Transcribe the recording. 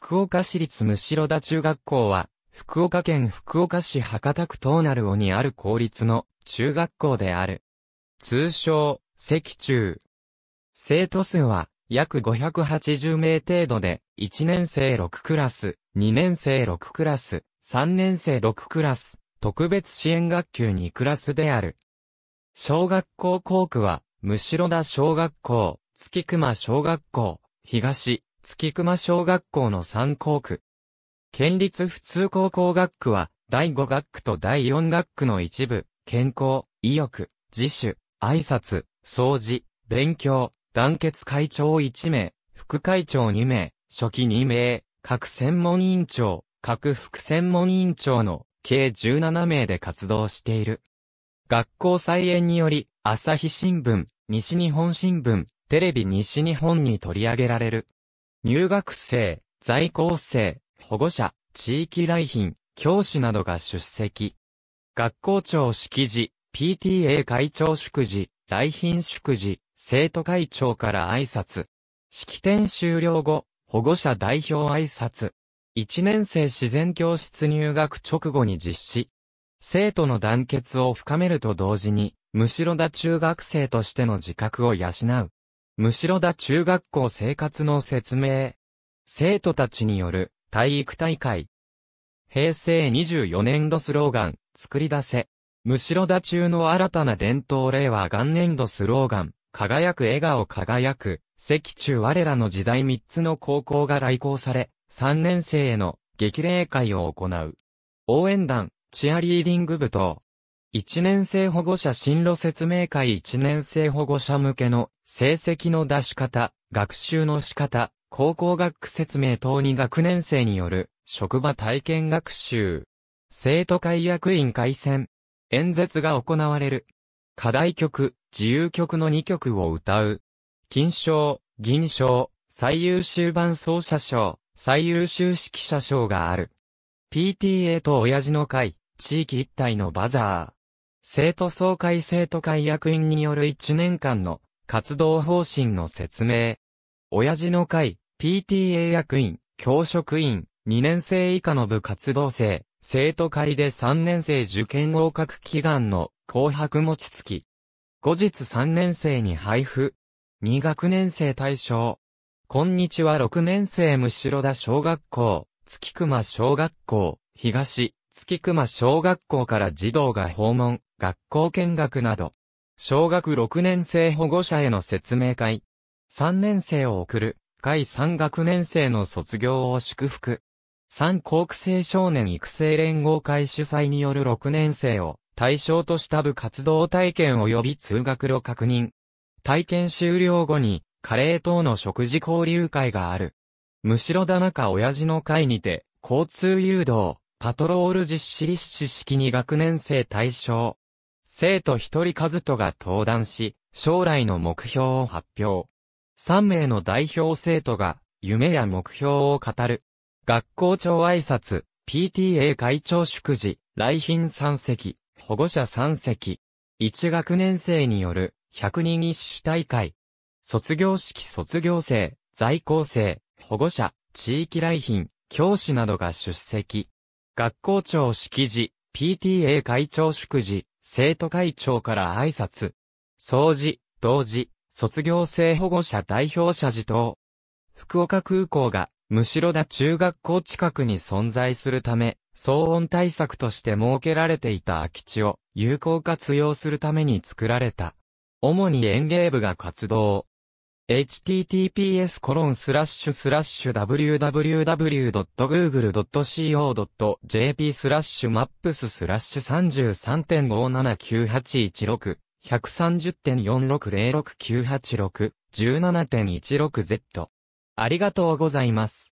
福岡市立むしろ田中学校は、福岡県福岡市博多区東成尾にある公立の中学校である。通称、赤中。生徒数は約580名程度で、1年生6クラス、2年生6クラス、3年生6クラス、特別支援学級2クラスである。小学校校区は、むしろ田小学校、月熊小学校、東、月熊小学校の3校区。県立普通高校学区は、第5学区と第4学区の一部、健康、意欲、自主、挨拶、掃除、勉強、団結会長1名、副会長2名、初期2名、各専門委員長、各副専門委員長の計17名で活動している。学校再演により、朝日新聞、西日本新聞、テレビ西日本に取り上げられる。入学生、在校生、保護者、地域来賓、教師などが出席。学校長式辞、PTA 会長祝辞、来賓祝辞、生徒会長から挨拶。式典終了後、保護者代表挨拶。一年生自然教室入学直後に実施。生徒の団結を深めると同時に、むしろだ中学生としての自覚を養う。むしろだ中学校生活の説明。生徒たちによる体育大会。平成24年度スローガン、作り出せ。むしろだ中の新たな伝統令和元年度スローガン、輝く笑顔輝く、赤中我らの時代3つの高校が来校され、3年生への激励会を行う。応援団、チアリーディング部等、一年生保護者進路説明会一年生保護者向けの成績の出し方、学習の仕方、高校学区説明等に学年生による職場体験学習。生徒会役員改選。演説が行われる。課題曲、自由曲の2曲を歌う。金賞、銀賞、最優秀版奏者賞、最優秀指揮者賞がある。PTA と親父の会、地域一体のバザー。生徒総会生徒会役員による1年間の活動方針の説明。親父の会、PTA 役員、教職員、2年生以下の部活動生、生徒会で3年生受験合格祈願の紅白餅付き。後日3年生に配布。2学年生対象。こんにちは6年生むしろだ小学校、月熊小学校、東、月熊小学校から児童が訪問、学校見学など、小学6年生保護者への説明会、3年生を送る、会3学年生の卒業を祝福、3高区生少年育成連合会主催による6年生を対象とした部活動体験及び通学路確認。体験終了後に、カレー等の食事交流会がある。むしろ田中親父の会にて、交通誘導、パトロール実施立志式に学年生対象。生徒一人数とが登壇し、将来の目標を発表。3名の代表生徒が、夢や目標を語る。学校長挨拶、PTA 会長祝辞、来賓3席、保護者3席。1学年生による、100人一首大会。卒業式卒業生、在校生、保護者、地域来賓、教師などが出席。学校長式辞、PTA 会長祝辞、生徒会長から挨拶。掃除、同時、卒業生保護者代表者児等。福岡空港が、むしろだ中学校近くに存在するため、騒音対策として設けられていた空き地を有効活用するために作られた。主に園芸部が活動。https://www.google.co.jp スラッシュマップススラッシュ33.579816 130.46069861 7 1 6 z ありがとうございます。